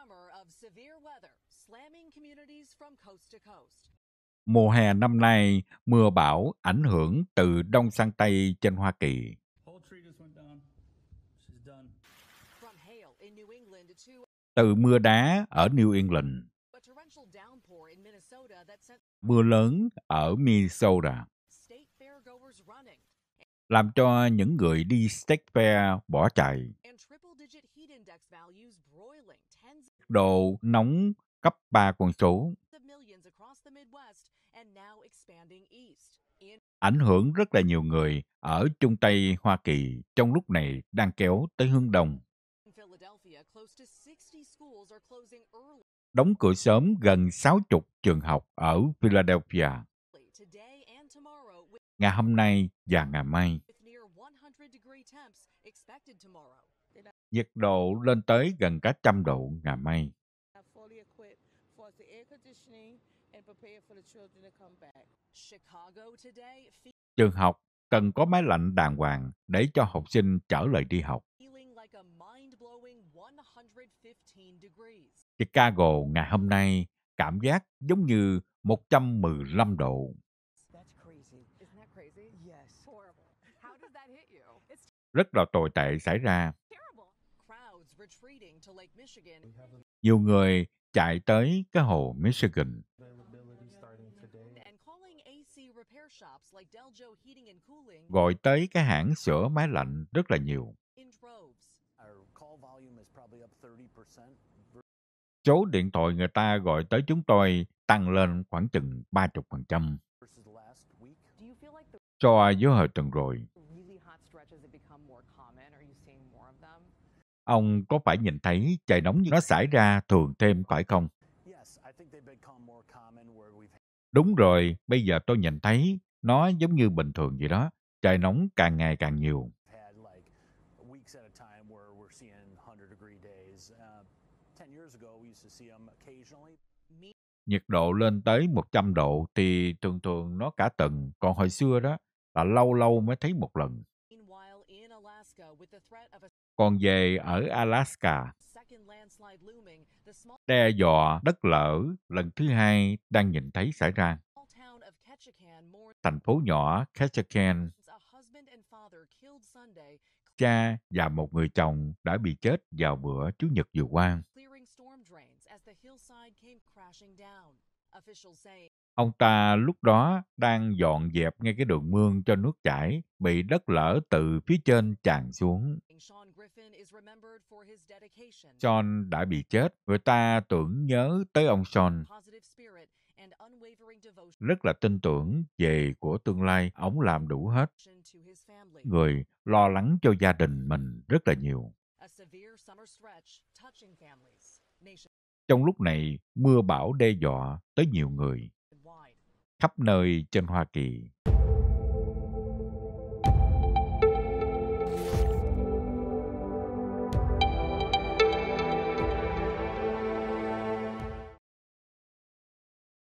summer of severe weather, slamming communities from coast to coast. Mùa hè năm nay, mưa bão ảnh hưởng từ đông sang tây trên Hoa Kỳ. Từ mưa đá ở New England, mưa lớn ở Minnesota, làm cho những người đi state fair bỏ chạy độ nóng cấp 3 con số ảnh hưởng rất là nhiều người ở Trung Tây Hoa Kỳ trong lúc này đang kéo tới hướng Đông. Đóng cửa sớm gần 60 trường học ở Philadelphia. Ngày hôm nay và ngày mai nhiệt độ lên tới gần cả trăm độ ngày mai Trường học cần có máy lạnh đàng hoàng để cho học sinh trở lại đi học. Chicago ngày hôm nay cảm giác giống như 115 độ. Rất là tồi tệ xảy ra nhiều người chạy tới cái hồ Michigan. Gọi tới cái hãng sửa máy lạnh rất là nhiều. Số điện thoại người ta gọi tới chúng tôi tăng lên khoảng chừng 30% so với hồi tuần rồi. Ông có phải nhìn thấy trời nóng như nó xảy ra thường thêm phải không? Đúng rồi, bây giờ tôi nhìn thấy nó giống như bình thường vậy đó. Trời nóng càng ngày càng nhiều. Uh, Nhiệt độ lên tới 100 độ thì thường thường nó cả tuần, còn hồi xưa đó là lâu lâu mới thấy một lần. Còn về ở Alaska, đe dọa đất lở lần thứ hai đang nhìn thấy xảy ra. Thành phố nhỏ Ketchikan, cha và một người chồng đã bị chết vào bữa Chủ nhật vừa qua. Ông ta lúc đó đang dọn dẹp ngay cái đường mương cho nước chảy, bị đất lở từ phía trên tràn xuống. Sean đã bị chết, người ta tưởng nhớ tới ông Sean. Rất là tin tưởng về của tương lai, ông làm đủ hết. Người lo lắng cho gia đình mình rất là nhiều. Trong lúc này, mưa bão đe dọa tới nhiều người khắp nơi trên Hoa Kỳ.